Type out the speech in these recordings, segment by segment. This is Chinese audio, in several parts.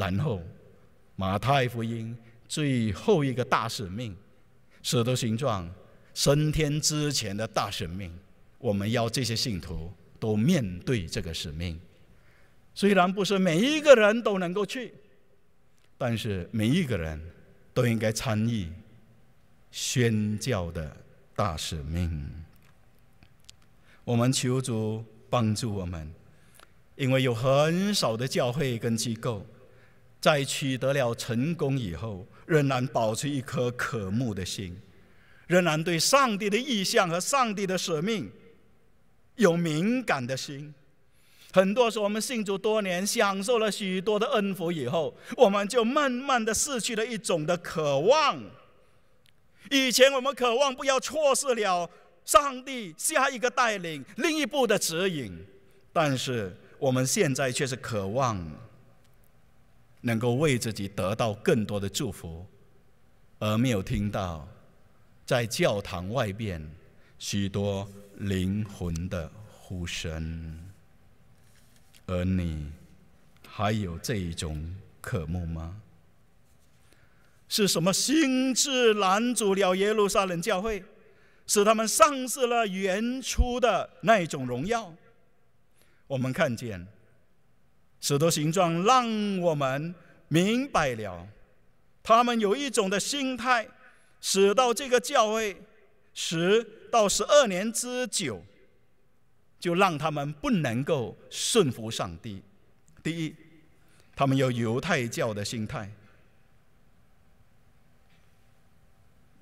然后，马太福音最后一个大使命，使头形状升天之前的大使命，我们要这些信徒都面对这个使命。虽然不是每一个人都能够去，但是每一个人都应该参与宣教的大使命。我们求主帮助我们，因为有很少的教会跟机构。在取得了成功以后，仍然保持一颗渴慕的心，仍然对上帝的意象和上帝的使命有敏感的心。很多时候，我们信主多年，享受了许多的恩福以后，我们就慢慢的失去了一种的渴望。以前我们渴望不要错失了上帝下一个带领、另一步的指引，但是我们现在却是渴望。能够为自己得到更多的祝福，而没有听到在教堂外边许多灵魂的呼声，而你还有这一种渴慕吗？是什么心智拦阻了耶路撒冷教会，使他们丧失了原初的那一种荣耀？我们看见。使头形状让我们明白了，他们有一种的心态，使到这个教会十到十二年之久，就让他们不能够顺服上帝。第一，他们有犹太教的心态，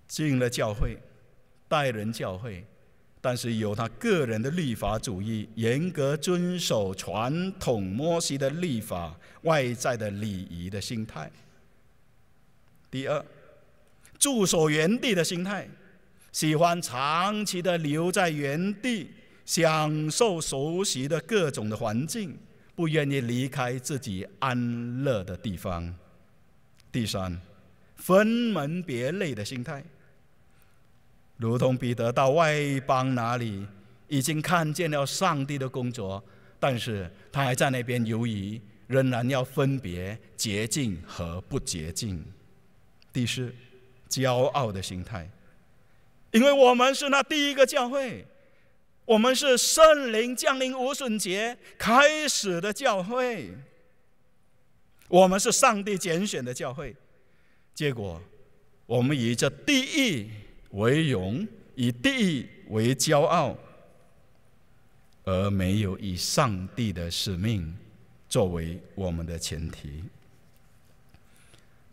进了教会，带人教会。但是有他个人的立法主义，严格遵守传统摩西的立法，外在的礼仪的心态。第二，驻守原地的心态，喜欢长期的留在原地，享受熟悉的各种的环境，不愿意离开自己安乐的地方。第三，分门别类的心态。如同彼得到外邦哪里，已经看见了上帝的工作，但是他还在那边犹疑，仍然要分别洁净和不洁净。第四，骄傲的心态，因为我们是那第一个教会，我们是圣灵降临无损节开始的教会，我们是上帝拣选的教会，结果我们以这第一。为荣以地为骄傲，而没有以上帝的使命作为我们的前提。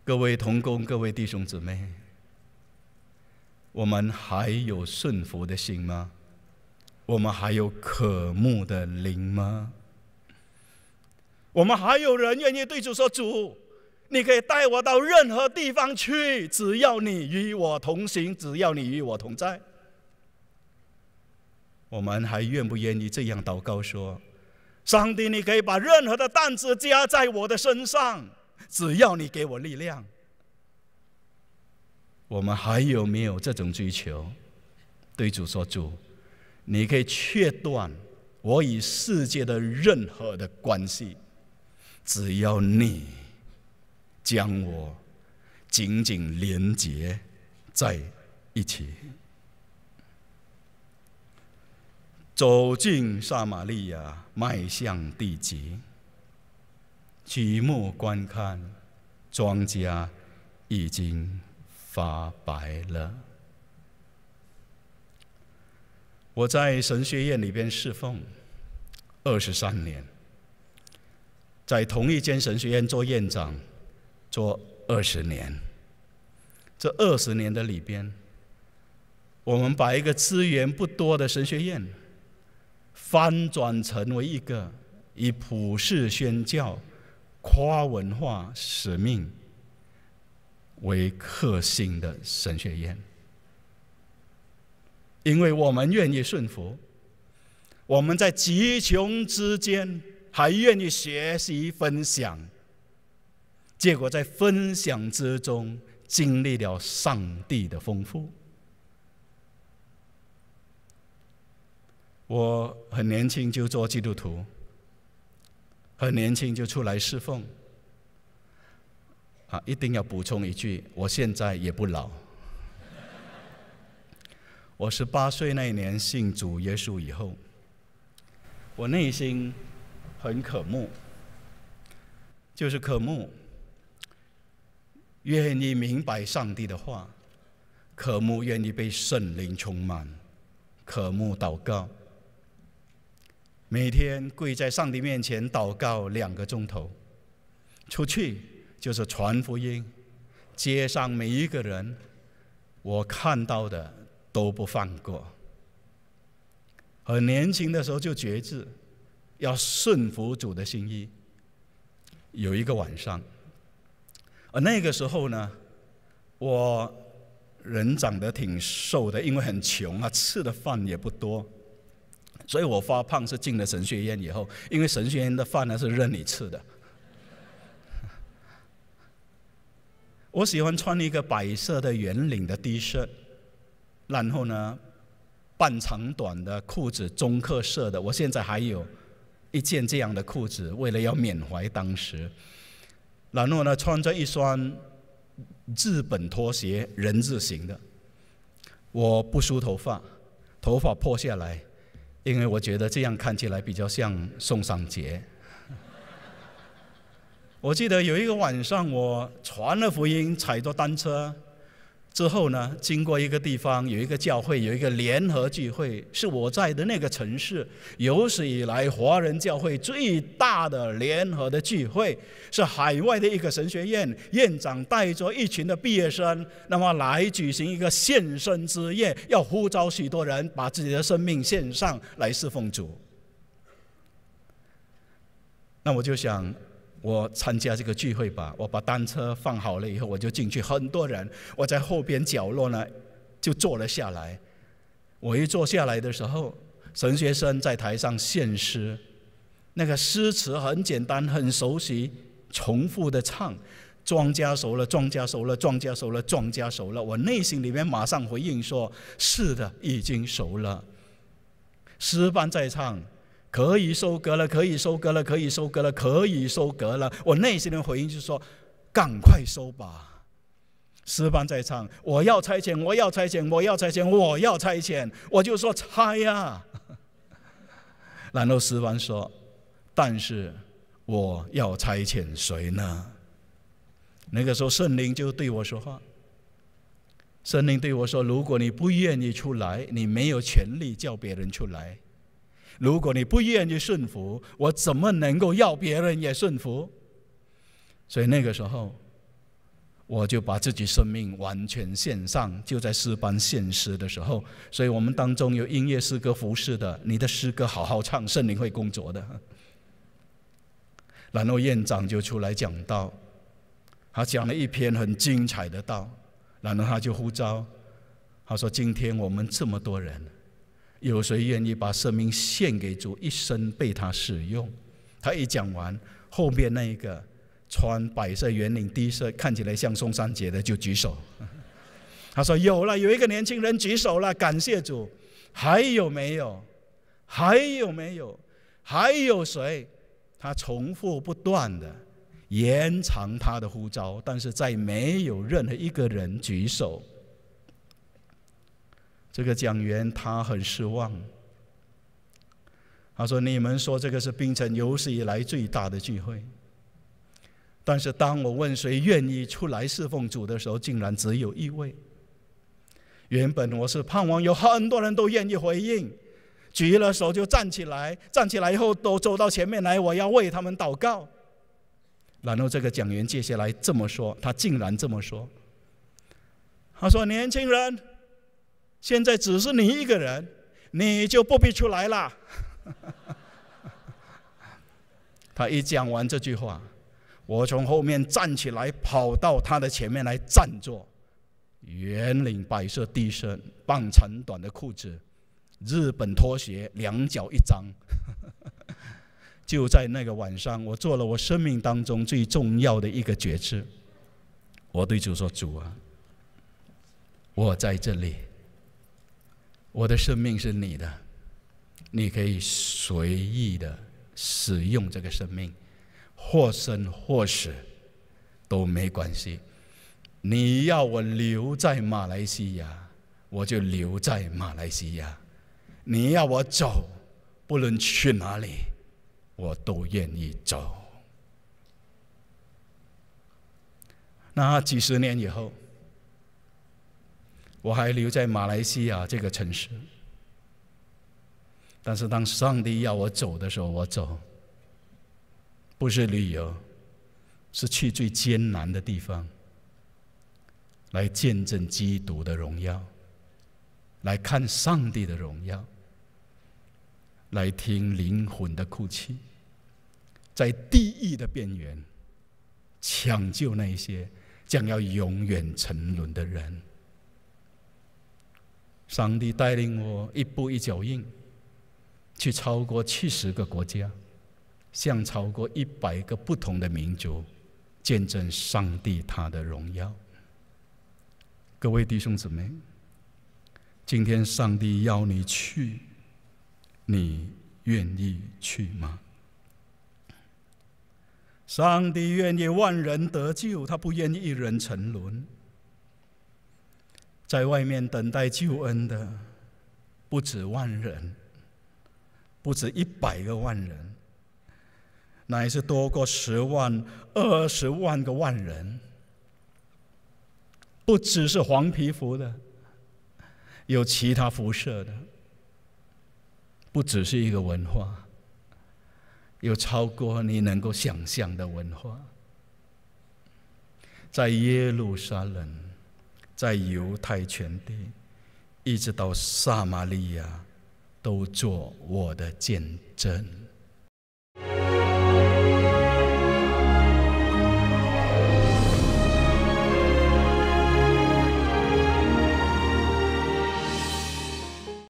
各位同工，各位弟兄姊妹，我们还有顺服的心吗？我们还有渴慕的灵吗？我们还有人愿意对主说主？你可以带我到任何地方去，只要你与我同行，只要你与我同在。我们还愿不愿意这样祷告说：“上帝，你可以把任何的担子加在我的身上，只要你给我力量。”我们还有没有这种追求？对主说：“主，你可以切断我与世界的任何的关系，只要你。”将我紧紧连接在一起，走进撒玛利亚，迈向地极，举目观看，庄稼已经发白了。我在神学院里边侍奉二十三年，在同一间神学院做院长。说二十年，这二十年的里边，我们把一个资源不多的神学院，翻转成为一个以普世宣教、跨文化使命为核心的神学院，因为我们愿意顺服，我们在极穷之间还愿意学习分享。结果在分享之中，经历了上帝的丰富。我很年轻就做基督徒，很年轻就出来侍奉。啊，一定要补充一句：我现在也不老。我十八岁那年信主耶稣以后，我内心很渴慕，就是渴慕。愿意明白上帝的话，渴慕愿意被圣灵充满，渴慕祷告，每天跪在上帝面前祷告两个钟头，出去就是传福音，街上每一个人我看到的都不放过。很年轻的时候就觉志，要顺服主的心意。有一个晚上。而那个时候呢，我人长得挺瘦的，因为很穷啊，吃的饭也不多，所以我发胖是进了神学院以后，因为神学院的饭呢是任你吃的。我喜欢穿一个白色的圆领的 T 恤，然后呢，半长短的裤子，中褐色的。我现在还有一件这样的裤子，为了要缅怀当时。然后呢，穿着一双日本拖鞋，人字形的。我不梳头发，头发破下来，因为我觉得这样看起来比较像宋尚杰。我记得有一个晚上，我传了福音，踩着单车。之后呢，经过一个地方，有一个教会，有一个联合聚会，是我在的那个城市有史以来华人教会最大的联合的聚会，是海外的一个神学院院长带着一群的毕业生，那么来举行一个献身之夜，要呼召许多人把自己的生命献上来侍奉主。那我就想。我参加这个聚会吧，我把单车放好了以后，我就进去。很多人，我在后边角落呢，就坐了下来。我一坐下来的时候，神学生在台上献诗，那个诗词很简单，很熟悉，重复的唱：“庄稼熟了，庄稼熟了，庄稼熟了，庄稼熟了。”我内心里面马上回应说：“是的，已经熟了。”诗班在唱。可以收割了，可以收割了，可以收割了，可以收割了。我内心的回应就是说：“赶快收吧。”石邦在唱：“我要拆迁，我要拆迁，我要拆迁，我要拆迁。”我就说：“拆呀！” 然后石邦说：“但是我要拆迁谁呢？”那个时候，圣灵就对我说话，圣灵对我说：“如果你不愿意出来，你没有权利叫别人出来。”如果你不愿意顺服，我怎么能够要别人也顺服？所以那个时候，我就把自己生命完全献上，就在诗班献诗的时候。所以我们当中有音乐诗歌服侍的，你的诗歌好好唱，圣灵会工作的。然后院长就出来讲道，他讲了一篇很精彩的道，然后他就呼召，他说：“今天我们这么多人。”有谁愿意把生命献给主，一生被他使用？他一讲完，后面那一个穿白色圆领低色，看起来像宋三姐的就举手。他说：“有了，有一个年轻人举手了，感谢主。”还有没有？还有没有？还有谁？他重复不断的延长他的呼召，但是在没有任何一个人举手。这个讲员他很失望，他说：“你们说这个是冰城有史以来最大的聚会，但是当我问谁愿意出来侍奉主的时候，竟然只有一位。原本我是盼望有很多人都愿意回应，举了手就站起来，站起来以后都走到前面来，我要为他们祷告。然后这个讲员接下来这么说，他竟然这么说，他说：年轻人。”现在只是你一个人，你就不必出来了。他一讲完这句话，我从后面站起来，跑到他的前面来站坐。圆领白色 T 恤，半长短的裤子，日本拖鞋，两脚一张。就在那个晚上，我做了我生命当中最重要的一个决策。我对主说：“主啊，我在这里。”我的生命是你的，你可以随意的使用这个生命，或生或死都没关系。你要我留在马来西亚，我就留在马来西亚；你要我走，不论去哪里，我都愿意走。那几十年以后。我还留在马来西亚这个城市，但是当上帝要我走的时候，我走，不是旅游，是去最艰难的地方，来见证基督的荣耀，来看上帝的荣耀，来听灵魂的哭泣，在地狱的边缘抢救那些将要永远沉沦的人。上帝带领我一步一脚印，去超过七十个国家，向超过一百个不同的民族见证上帝他的荣耀。各位弟兄姊妹，今天上帝要你去，你愿意去吗？上帝愿意万人得救，他不愿意一人沉沦。在外面等待救恩的不止万人，不止一百个万人，乃是多过十万、二十万个万人。不只是黄皮肤的，有其他辐射的，不只是一个文化，有超过你能够想象的文化，在耶路撒冷。在犹太全地，一直到撒玛利亚，都做我的见证。